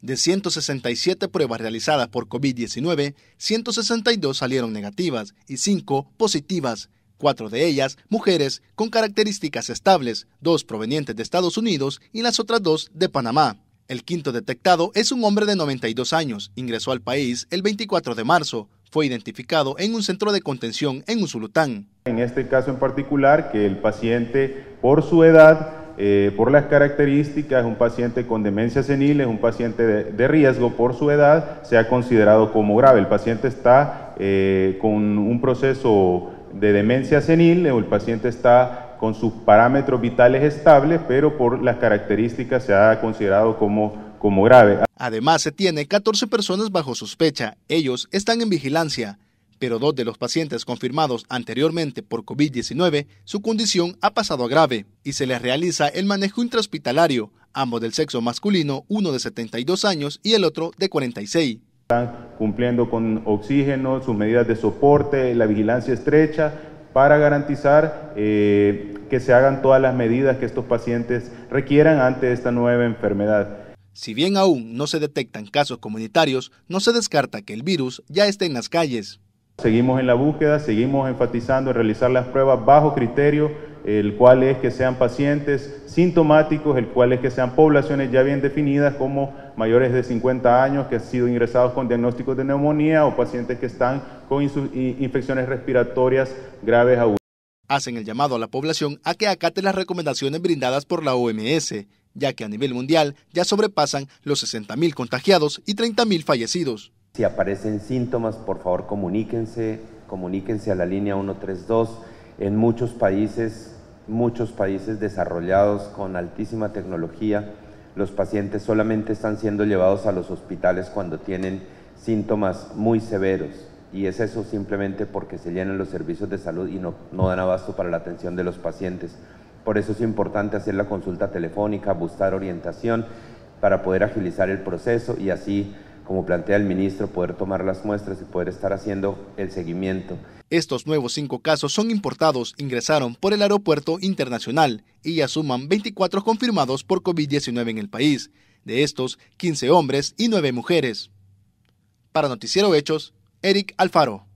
De 167 pruebas realizadas por COVID-19, 162 salieron negativas y 5 positivas, cuatro de ellas mujeres con características estables, dos provenientes de Estados Unidos y las otras dos de Panamá. El quinto detectado es un hombre de 92 años, ingresó al país el 24 de marzo, fue identificado en un centro de contención en Usulután. En este caso en particular, que el paciente por su edad eh, por las características, un paciente con demencia senil es un paciente de, riesgo por su edad, se ha considerado como grave. El paciente está eh, con un proceso de demencia senil o el paciente está con sus parámetros vitales estables, pero por las características se ha considerado como, como grave. Además, se tiene 14 personas bajo sospecha. Ellos están en vigilancia pero dos de los pacientes confirmados anteriormente por COVID-19, su condición ha pasado a grave y se les realiza el manejo intrahospitalario, ambos del sexo masculino, uno de 72 años y el otro de 46. Están cumpliendo con oxígeno, sus medidas de soporte, la vigilancia estrecha para garantizar eh, que se hagan todas las medidas que estos pacientes requieran ante esta nueva enfermedad. Si bien aún no se detectan casos comunitarios, no se descarta que el virus ya esté en las calles. Seguimos en la búsqueda, seguimos enfatizando en realizar las pruebas bajo criterio, el cual es que sean pacientes sintomáticos, el cual es que sean poblaciones ya bien definidas como mayores de 50 años que han sido ingresados con diagnósticos de neumonía o pacientes que están con infecciones respiratorias graves aún Hacen el llamado a la población a que acate las recomendaciones brindadas por la OMS, ya que a nivel mundial ya sobrepasan los 60.000 contagiados y 30.000 fallecidos. Si aparecen síntomas, por favor comuníquense, comuníquense a la línea 132. En muchos países, muchos países desarrollados con altísima tecnología, los pacientes solamente están siendo llevados a los hospitales cuando tienen síntomas muy severos y es eso simplemente porque se llenan los servicios de salud y no, no, dan abasto para la atención de los pacientes. Por eso es importante hacer la consulta telefónica, buscar orientación para poder agilizar el proceso y así como plantea el ministro, poder tomar las muestras y poder estar haciendo el seguimiento. Estos nuevos cinco casos son importados, ingresaron por el aeropuerto internacional y ya suman 24 confirmados por COVID-19 en el país. De estos, 15 hombres y 9 mujeres. Para Noticiero Hechos, Eric Alfaro.